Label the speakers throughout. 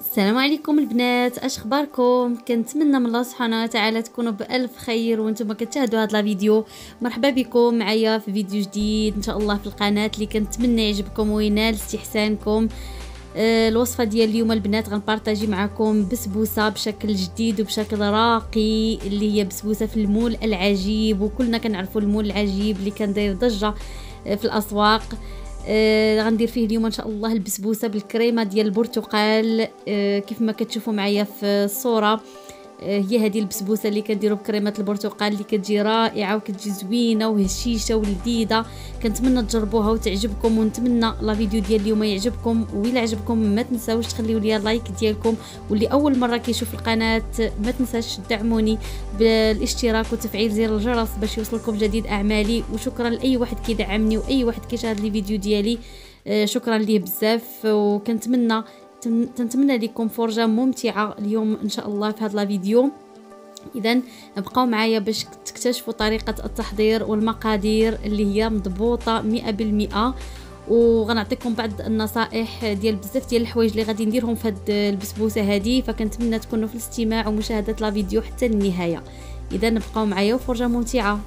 Speaker 1: السلام عليكم البنات اش اخباركم كنتمنى من الله سبحانه وتعالى تكونوا بالف خير وانتم كتشاهدوا هذا الفيديو مرحبا بكم معايا في فيديو جديد ان شاء الله في القناه اللي كنتمنى يعجبكم وينال استحسانكم آه، الوصفه ديال اليوم البنات غنبارطاجي معكم بسبوسه بشكل جديد وبشكل راقي اللي هي بسبوسه في المول العجيب وكلنا كنعرفوا المول العجيب اللي كان داير ضجه آه، في الاسواق آه غندير فيه اليوم ان شاء الله البسبوسه بالكريمه ديال البرتقال آه كيف ما كتشوفوا معايا في الصوره آه، هي هذه البسبوسه اللي كنديروا بكريمه البرتقال اللي كتجي رائعه وكتجي زوينه وهشيشه ولذيذه كنتمنى تجربوها وتعجبكم ونتمنى لا فيديو ديال اليوم يعجبكم وإلا عجبكم ما تنساوش تخليو لي لايك ديالكم واللي اول مره كيشوف القناه ما تنساش تدعموني بالاشتراك وتفعيل زر الجرس باش يوصلكم جديد اعمالي وشكرا لاي واحد كيدعمني واي واحد كيشاهد لي فيديو ديالي آه، شكرا ليه بزاف وكنتمنى تنتمنى لكم فرجه ممتعه اليوم ان شاء الله في هذا الفيديو اذا بقاو معايا باش تكتشفوا طريقه التحضير والمقادير اللي هي مضبوطه مئة بالمئة وغنعطيكم بعض النصائح ديال بزاف ديال الحوايج اللي غادي نديرهم في هاد البسبوسه هادي فكنتمنى تكونوا في الاستماع ومشاهده لا فيديو حتى النهايه اذا بقاو معايا وفرجه ممتعه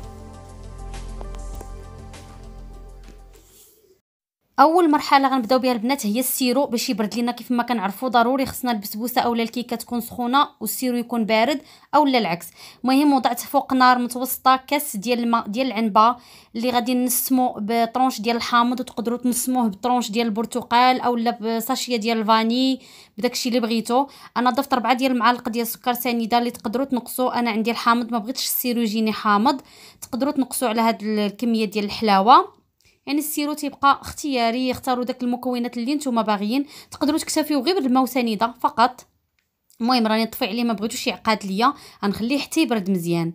Speaker 1: اول مرحله غنبداو بها البنات هي السيرو باش يبرد لينا كيف ما كنعرفوا ضروري خصنا البسبوسه اولا الكيكه تكون سخونه والسيرو يكون بارد اولا العكس المهم وضعت فوق نار متوسطه كاس ديال الماء ديال العنبه اللي غادي نسمو بطرونش ديال الحامض وتقدروا تنسموه بطرونش ديال البرتقال اولا بساشيه ديال الفاني بداكشي اللي بغيتو انا ضفت 4 ديال المعالق ديال السكر سنيده اللي تقدروا تنقصوا انا عندي الحامض ما بغيتش السيرو يجيني حامض تقدروا تنقصوا على هاد الكميه ديال الحلاوه يعني السيرو تيبقى اختياري يختاروا داك المكونات اللي نتوما باغيين تقدروا تكتفيوا غير بالماء وسنيده فقط المهم راني طفي عليه ما بغيتوش يعقد ليا غنخليه حتى يبرد مزيان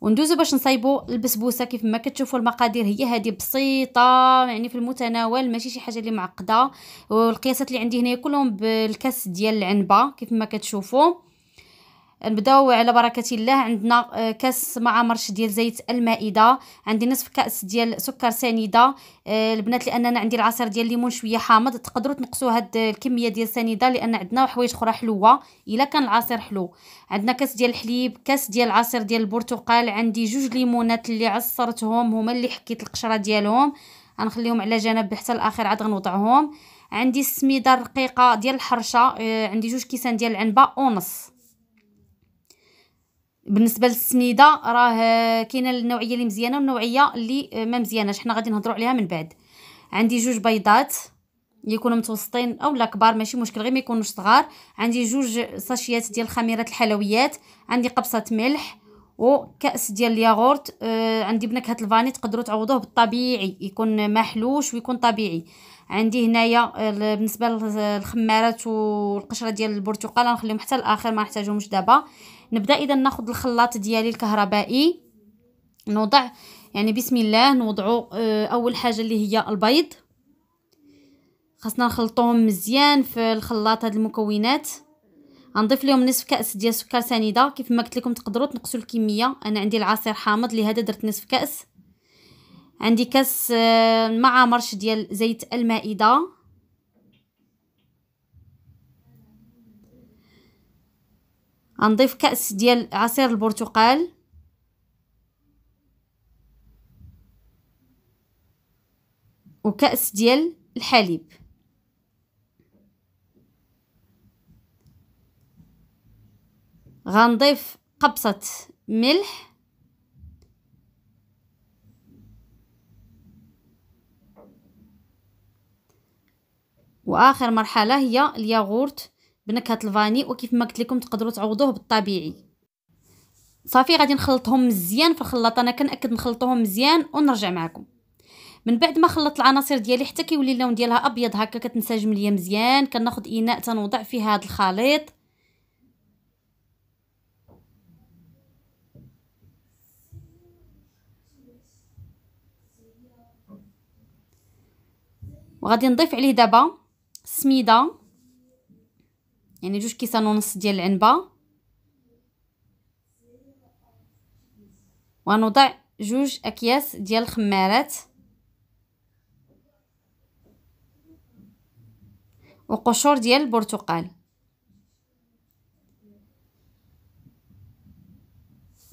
Speaker 1: وندوزو باش نصايبو البسبوسه كيف ما كتشوفوا المقادير هي هذه بسيطه يعني في المتناول ماشي شي حاجه اللي معقده والقياسات اللي عندي هنايا كلهم بالكاس ديال العنبه كيف ما كتشوفوا نبداو على بركه الله عندنا آه، كاس مع مرش ديال زيت المائده عندي نصف كاس ديال سكر سنيده آه، البنات لان انا عندي العصير ديال الليمون شويه حامض تقدروا تنقصوا هاد الكميه ديال سنيده لان عندنا حوايج اخرى حلوه الا كان العصير حلو عندنا كاس ديال الحليب كاس ديال العصير ديال البرتقال عندي جوج ليمونات اللي عصرتهم هما اللي حكيت القشره ديالهم غنخليهم على جنب حتى الاخر عاد غنوضعهم عندي السميده الرقيقه ديال الحرشه آه، عندي جوج كيسان ديال العنبه ونص بالنسبه للسميده راه كاينه النوعيه اللي مزيانه والنوعيه اللي ما مزياناش حنا غادي نهضروا عليها من بعد عندي جوج بيضات يكونوا متوسطين اولا كبار ماشي مشكل غير ما يكونوش صغار عندي جوج صاشيات ديال خميره الحلويات عندي قبصه ملح وكاس ديال الياغورت آه عندي بنكهه الفاني تقدروا تعوضوه بالطبيعي يكون محلوش ويكون طبيعي عندي هنايا بالنسبه للخمارات والقشره ديال البرتقال نخليهم حتى الاخر ما نحتاجهمش دابا نبدا اذا ناخذ الخلاط ديالي الكهربائي نوضع يعني بسم الله نوضعو آه، اول حاجه اللي هي البيض خاصنا نخلطوهم مزيان في الخلاط هاد المكونات غنضيف لهم نصف كاس ديال سكر سنيده كيف ما قلت لكم تقدروا تنقصوا الكميه انا عندي العصير حامض لهذا درت نصف كاس عندي كاس آه، مع مرش ديال زيت المائده غنضيف كأس ديال عصير البرتقال وكأس ديال الحليب غنضيف قبصة ملح واخر مرحله هي الياغورت بنكهه الفاني وكيف ما قلت لكم تقدروا تعوضوه بالطبيعي صافي غادي نخلطهم مزيان في الخلاط انا كنأكد نخلطوهم مزيان ونرجع معكم من بعد ما خلطت العناصر ديالي حتى كيولي اللون ديالها ابيض هكا كتنسجم ليا مزيان كناخذ اناء تنوضع فيه هذا الخليط وغادي نضيف عليه دابا السميده يعني جوج كيسان ونص ديال العنبه ونوضع جوج اكياس ديال الخمارات وقشور ديال البرتقال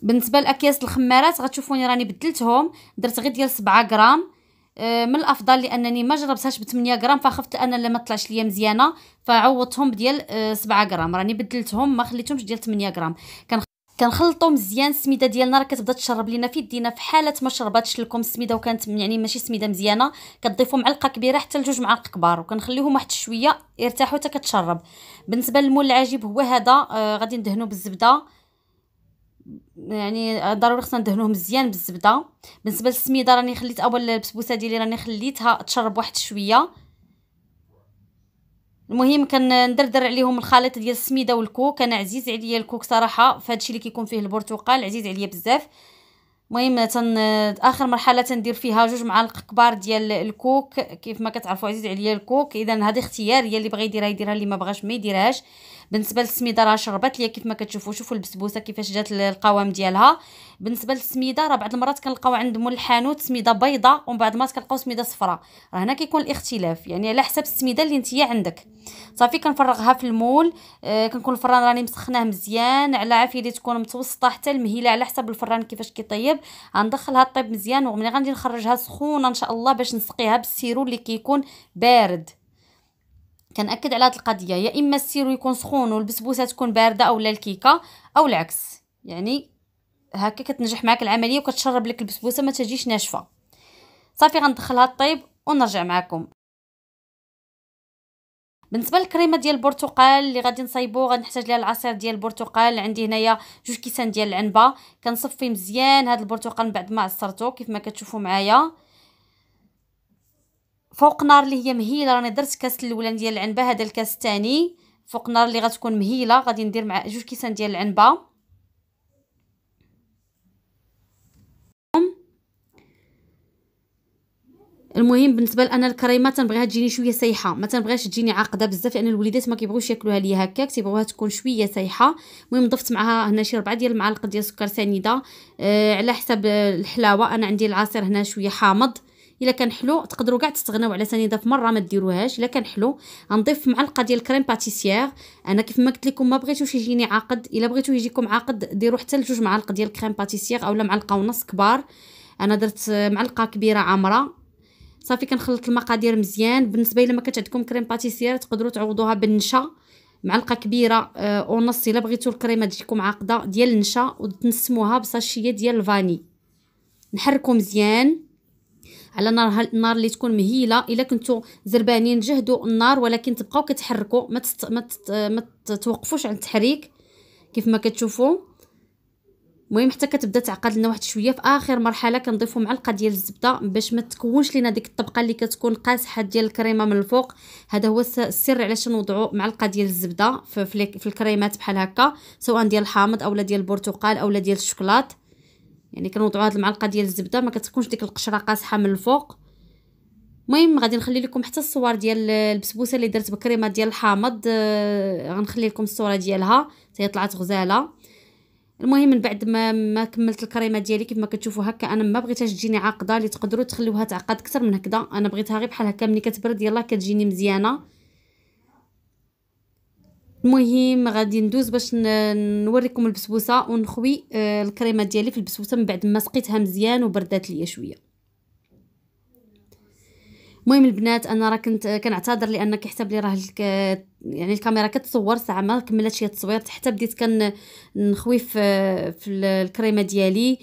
Speaker 1: بالنسبه لاكياس الخمارات غتشوفوني راني بدلتهم درت غير ديال 7 غرام آه، من الافضل لانني ما جربتهاش ب 8 غرام فخفت انا ما طلعش ليا مزيانه فعوضتهم بديال 7 آه، غرام راني بدلتهم ما خليتهمش ديال 8 غرام كان كنخلطو مزيان السميده ديالنا راه كتبدا تشرب لينا في يدينا في حاله ما شرباتش لكم السميده وكانت يعني ماشي سميده مزيانه كتضيفوا معلقه كبيره حتى لجوج معالق كبار وكنخليهم واحد شويه يرتاحوا حتى كتشرب بالنسبه للمول العجيب هو هذا آه غادي ندهنو بالزبده يعني ضروري خصنا ندهنوه مزيان بالزبده بالنسبه للسميده راني خليت اول البسبوسه ديالي راني خليتها تشرب واحد شويه المهم كندردر عليهم الخليط ديال السميده والكوك انا عزيز عليا الكوك صراحه الشيء اللي كيكون فيه البرتقال عزيز عليا بزاف المهم تن اخر مرحله تندير فيها جوج معالق كبار ديال الكوك كيف ما كتعرفوا عزيز عليا الكوك اذا هذه اختياريه اللي بغى يديرها يديرها اللي ما بغاش ما يديرهاش بالنسبه للسميده راه شربت ليا كيف ما كتشوفوا شوفوا البسبوسه كيفاش جات القوام ديالها بالنسبه للسميده راه بعض المرات كنلقاو عند مول الحانوت سميده بيضاء ومن بعد المرات كنلقاو سميده صفراء راه هنا كيكون الاختلاف يعني على حسب السميده اللي نتيا عندك صافي كنفرغها في المول آه كنكون الفران راني مسخناه مزيان على عافيه اللي تكون متوسطه حتى المهيله على حسب الفران كيفاش كيطيب غندخلها طيب مزيان وملي غندي نخرجها سخونه ان شاء الله باش نسقيها بالسيرو اللي كيكون بارد كنأكد على هاد القضيه يا اما السيرو يكون سخون والبسبوسه تكون بارده اولا الكيكه او العكس يعني هكا كتنجح معاك العمليه وكتشرب لك البسبوسه ما تجيش ناشفه صافي غندخلها طيب ونرجع معكم بالنسبه للكريمه ديال البرتقال اللي غادي نصايبو غنحتاج ليها العصير ديال البرتقال عندي هنايا جوج كيسان ديال العنبه كنصفي مزيان هذا البرتقال من بعد ما عصرته كيف ما كتشوفوا معايا فوق نار اللي هي مهيله راني درت كاس الاولاني ديال العنبه هذا الكاس الثاني فوق نار اللي غتكون مهيله غادي ندير مع جوج كيسان ديال العنبه المهم بالنسبه لأنا الكريمه تنبغيها تجيني شويه سايحه ما تنبغيهاش تجيني عاقده بزاف لان الوليدات ما كيبغوش ياكلوها ليا هكاك تيبغوها تكون شويه سايحه المهم ضفت معها هنا شي ربعة ديال المعالق ديال سكر سنيده آه على حساب الحلاوه انا عندي العصير هنا شويه حامض الا كان حلو تقدروا كاع تستغناو على سنيده في مره ما ديروهاش الا كان حلو غنضيف معلقه ديال كريم باتيسيير انا كيف ما قلت لكم ما بغيتوش يجيني عاقد الا بغيتو يجيكم عاقد ديروا حتى لجوج معالق ديال كريم باتيسيير اولا معلقه ونص كبار انا درت معلقه كبيره عامره صافي كنخلط المقادير مزيان بالنسبه الا ما كانت عندكم كريم باتيسيير تقدروا تعوضوها بالنشا معلقه كبيره أه ونص الا بغيتو الكريمه تجيكم عاقده ديال النشا وتنسموها بساشيه ديال الفاني نحركو مزيان على نار النار اللي تكون مهيله الا كنتو زربانين جهدوا النار ولكن تبقاو كتحركوا ما تست... ما, تت... ما توقفوش عن التحريك كيف ما كتشوفوا المهم حتى كتبدا تعقد لنا واحد شويه في اخر مرحله كنضيفوا معلقه ديال الزبده باش ما تكونش لينا ديك الطبقه اللي كتكون قاسحه ديال الكريمه من الفوق هذا هو السر علاش نوضعوا معلقه ديال الزبده في, في الكريمات بحال هكا سواء ديال الحامض اولا ديال البرتقال اولا ديال الشوكولاته يعني كنوضعوا هاد المعلقه ديال الزبده ما كتكونش ديك القشره قاصحه من الفوق المهم غادي نخلي لكم حتى الصور ديال البسبوسه اللي درت بكريمه ديال الحامض آه غنخلي لكم الصوره ديالها حتى طلعت غزاله المهم من بعد ما ما كملت الكريمه ديالي كيف ما كتشوفوا هكا انا ما بغيتهاش تجيني عاقده اللي تقدروا تخليوها تعقد اكثر من هكذا انا بغيتها غير بحال هكا ملي كتبرد يلاه كتجيني مزيانه المهم غادي ندوز باش نوريكم البسبوسه ونخوي آه، الكريمه ديالي في البسبوسه من بعد ما سقيتها مزيان وبردات ليا شويه المهم البنات انا راه كنت كنعتذر لان كيحسب لي راه الك... يعني الكاميرا كتصور ساعه ما كملت هي التصوير حتى بديت كنخوي في في الكريمه ديالي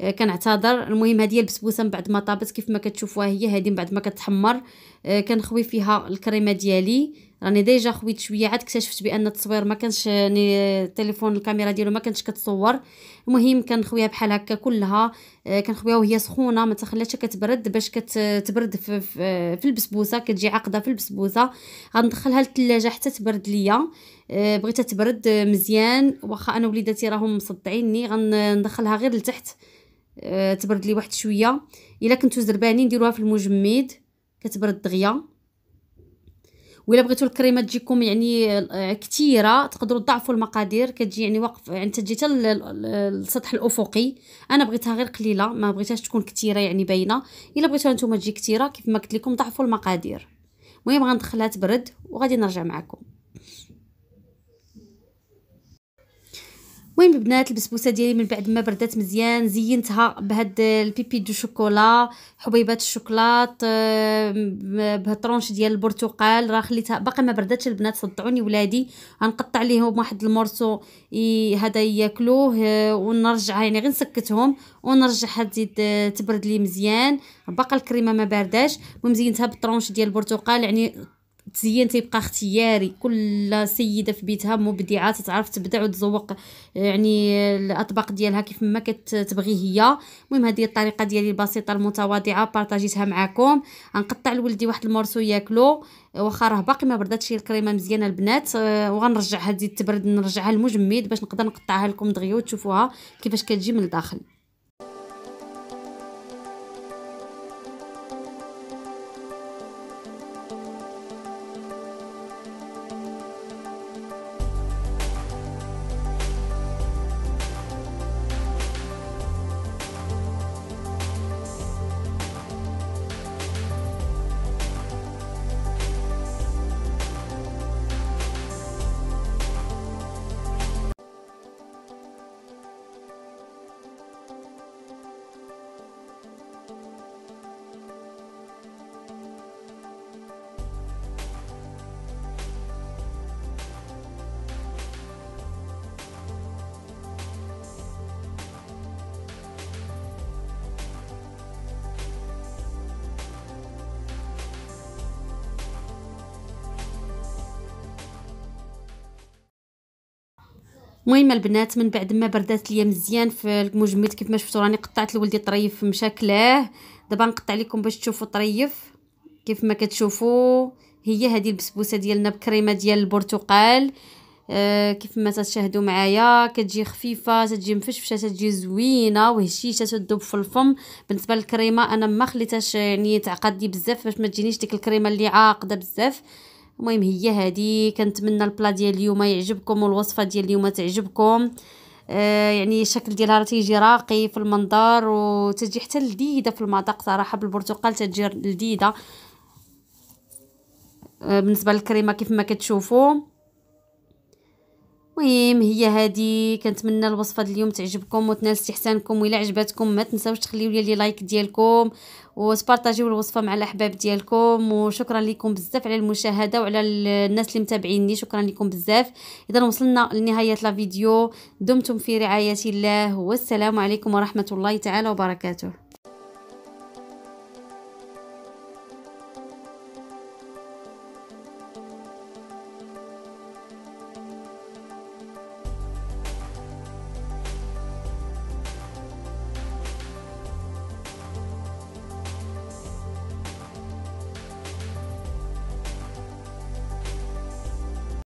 Speaker 1: آه، كنعتذر المهم هذه البسبوسه من بعد ما طابت كيف ما كتشوفوها هي هذه من بعد ما كتحمر آه، كنخوي فيها الكريمه ديالي راني ديجا خويت شويه عاد اكتشفت بان التصوير ما كانش يعني التليفون الكاميرا ديالو ما كانتش كتصور المهم كنخويها بحال هكا كلها آه، كنخويها وهي سخونه ما تخلاتش كتبرد باش كتبرد في, في, في البسبوسه كتجي عقده في البسبوسه غندخلها للثلاجه حتى تبرد ليا آه، بغيتها تبرد مزيان واخا انا وليداتي راهم مصدعيني غندخلها غير لتحت آه، تبرد لي واحد شويه الا كنتو زربانين نديروها في المجمد كتبرد دغيا وإلا بغيتو الكريمه تجيكم يعني آه، كثيره تقدروا تضعفوا المقادير كتجي يعني واقف يعني تجي حتى للسطح الافقي انا بغيتها غير قليله ما بغيتهاش تكون كثيره يعني باينه الا بغيتوها نتوما تجي كثيره كيف ما قلت لكم ضعفوا المقادير المهم غندخلها تبرد وغادي نرجع معكم مهم البنات البسبوسه ديالي من بعد ما بردات مزيان زينتها بهاد البيبي دو شوكولا حبيبات الشوكولاط آه، بهاد ديال البرتقال راه خليتها باقي ما بردتش البنات صدعوني ولادي غنقطع ليهم واحد المورسو هذا ياكلوه آه، ونرجع يعني غير نسكتهم ونرجع تزيد آه، تبرد لي مزيان باقا الكريمه ما بارداش المهم زينتها بالطرونش ديال البرتقال يعني تزيين تيبقى اختياري كل سيده في بيتها مبدعه تتعرف تبدع وتزوق يعني الاطباق ديالها كيف ما كتبغي هي المهم هذه الطريقه ديالي البسيطه المتواضعه بارطاجيتها معكم غنقطع لولدي واحد المورسو ياكلو واخا راه باقي ما برداتش الكريمه مزيانه البنات آه، وغنرجع هذه تبرد نرجعها للمجمد باش نقدر نقطعها لكم دغيا وتشوفوها كيفاش كتجي من الداخل المهم البنات من بعد ما بردات ليا مزيان في المجمد كيف ما شفتوا راني قطعت لولدي طريف مشاكله دابا نقطع لكم باش تشوفوا طريف كيف ما كتشوفوا هي هذه البسبوسه ديالنا بكريمه ديال البرتقال آه كيف ما تشاهدوا معايا كتجي خفيفه تجي مفشفشه تجي زوينه وهشيشه تذوب في الفم بالنسبه للكريمه انا ما خليتهاش يعني تعقد لي بزاف باش ما تجينيش ديك الكريمه اللي عاقده بزاف المهم هي هذه كنتمنى البلا ديال اليوم يعجبكم والوصفه ديال اليوم تعجبكم آه يعني الشكل ديالها راه تيجي راقي في المنظر وتجي حتى لذيذه في المذاق صراحه بالبرتقال تجي لذيذه آه بالنسبه للكريمه كيف ما كتشوفوا المهم هي هذه كنتمنى الوصفه ديال اليوم تعجبكم وتنال استحسانكم وإلا عجبتكم ما تنساوش تخليو لي لايك ديالكم وتبارطاجيو الوصفه مع الاحباب ديالكم وشكرا لكم بزاف على المشاهده وعلى الناس اللي متابعيني شكرا لكم بزاف اذا وصلنا لنهايه لا فيديو دمتم في رعايه الله والسلام عليكم ورحمه الله تعالى وبركاته